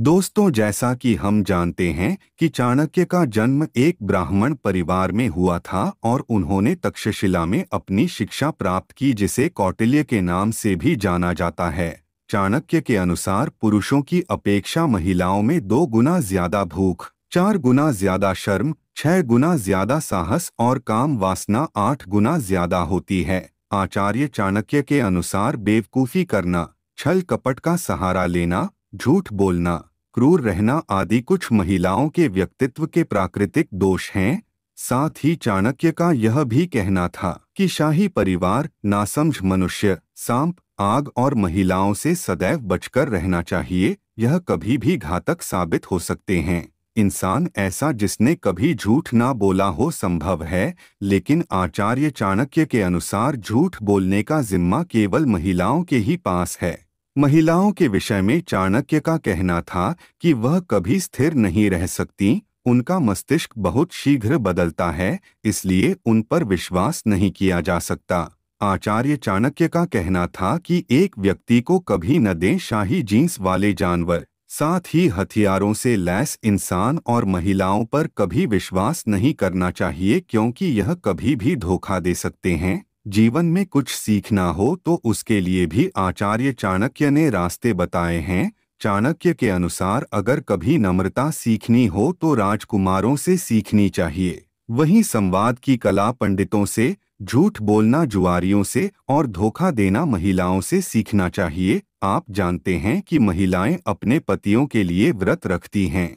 दोस्तों जैसा कि हम जानते हैं कि चाणक्य का जन्म एक ब्राह्मण परिवार में हुआ था और उन्होंने तक्षशिला में अपनी शिक्षा प्राप्त की जिसे कौटिल्य के नाम से भी जाना जाता है चाणक्य के अनुसार पुरुषों की अपेक्षा महिलाओं में दो गुना ज्यादा भूख चार गुना ज्यादा शर्म छह गुना ज्यादा साहस और काम वासना आठ गुना ज्यादा होती है आचार्य चाणक्य के अनुसार बेवकूफ़ी करना छल कपट का सहारा लेना झूठ बोलना क्रूर रहना आदि कुछ महिलाओं के व्यक्तित्व के प्राकृतिक दोष हैं साथ ही चाणक्य का यह भी कहना था कि शाही परिवार नासमझ मनुष्य सांप आग और महिलाओं से सदैव बचकर रहना चाहिए यह कभी भी घातक साबित हो सकते हैं इंसान ऐसा जिसने कभी झूठ ना बोला हो संभव है लेकिन आचार्य चाणक्य के अनुसार झूठ बोलने का जिम्मा केवल महिलाओं के ही पास है महिलाओं के विषय में चाणक्य का कहना था कि वह कभी स्थिर नहीं रह सकती उनका मस्तिष्क बहुत शीघ्र बदलता है इसलिए उन पर विश्वास नहीं किया जा सकता आचार्य चाणक्य का कहना था कि एक व्यक्ति को कभी न दें शाही जीन्स वाले जानवर साथ ही हथियारों से लैस इंसान और महिलाओं पर कभी विश्वास नहीं करना चाहिए क्योंकि यह कभी भी धोखा दे सकते हैं जीवन में कुछ सीखना हो तो उसके लिए भी आचार्य चाणक्य ने रास्ते बताए हैं चाणक्य के अनुसार अगर कभी नम्रता सीखनी हो तो राजकुमारों से सीखनी चाहिए वहीं संवाद की कला पंडितों से झूठ बोलना जुआरियों से और धोखा देना महिलाओं से सीखना चाहिए आप जानते हैं कि महिलाएं अपने पतियों के लिए व्रत रखती हैं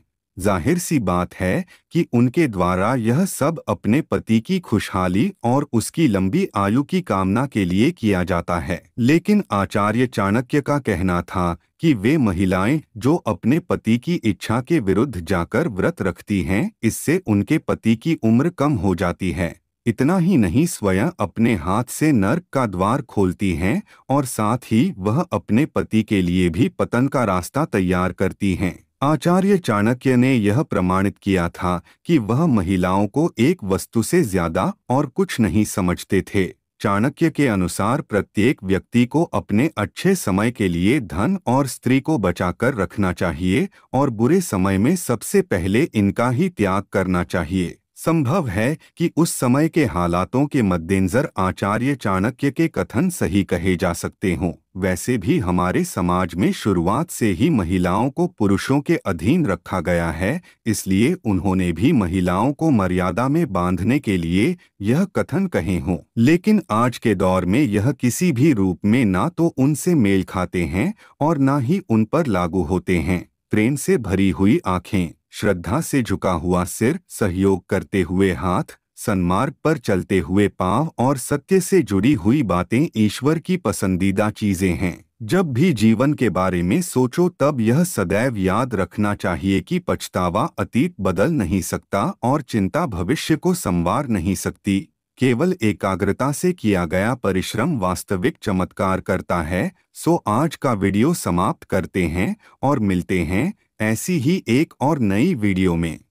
जाहिर सी बात है कि उनके द्वारा यह सब अपने पति की खुशहाली और उसकी लंबी आयु की कामना के लिए किया जाता है लेकिन आचार्य चाणक्य का कहना था कि वे महिलाएं जो अपने पति की इच्छा के विरुद्ध जाकर व्रत रखती हैं इससे उनके पति की उम्र कम हो जाती है इतना ही नहीं स्वयं अपने हाथ से नर्क का द्वार खोलती हैं और साथ ही वह अपने पति के लिए भी पतन का रास्ता तैयार करती हैं आचार्य चाणक्य ने यह प्रमाणित किया था कि वह महिलाओं को एक वस्तु से ज्यादा और कुछ नहीं समझते थे चाणक्य के अनुसार प्रत्येक व्यक्ति को अपने अच्छे समय के लिए धन और स्त्री को बचाकर रखना चाहिए और बुरे समय में सबसे पहले इनका ही त्याग करना चाहिए संभव है कि उस समय के हालातों के मद्देनजर आचार्य चाणक्य के कथन सही कहे जा सकते हों वैसे भी हमारे समाज में शुरुआत से ही महिलाओं को पुरुषों के अधीन रखा गया है इसलिए उन्होंने भी महिलाओं को मर्यादा में बांधने के लिए यह कथन कहे हों लेकिन आज के दौर में यह किसी भी रूप में ना तो उनसे मेल खाते हैं और ना ही उन पर लागू होते हैं प्रेम से भरी हुई आँखें श्रद्धा से झुका हुआ सिर सहयोग करते हुए हाथ सन्मार्ग पर चलते हुए पांव और सत्य से जुड़ी हुई बातें ईश्वर की पसंदीदा चीजें हैं जब भी जीवन के बारे में सोचो तब यह सदैव याद रखना चाहिए कि पछतावा अतीत बदल नहीं सकता और चिंता भविष्य को संवार नहीं सकती केवल एकाग्रता से किया गया परिश्रम वास्तविक चमत्कार करता है सो आज का वीडियो समाप्त करते हैं और मिलते हैं ऐसी ही एक और नई वीडियो में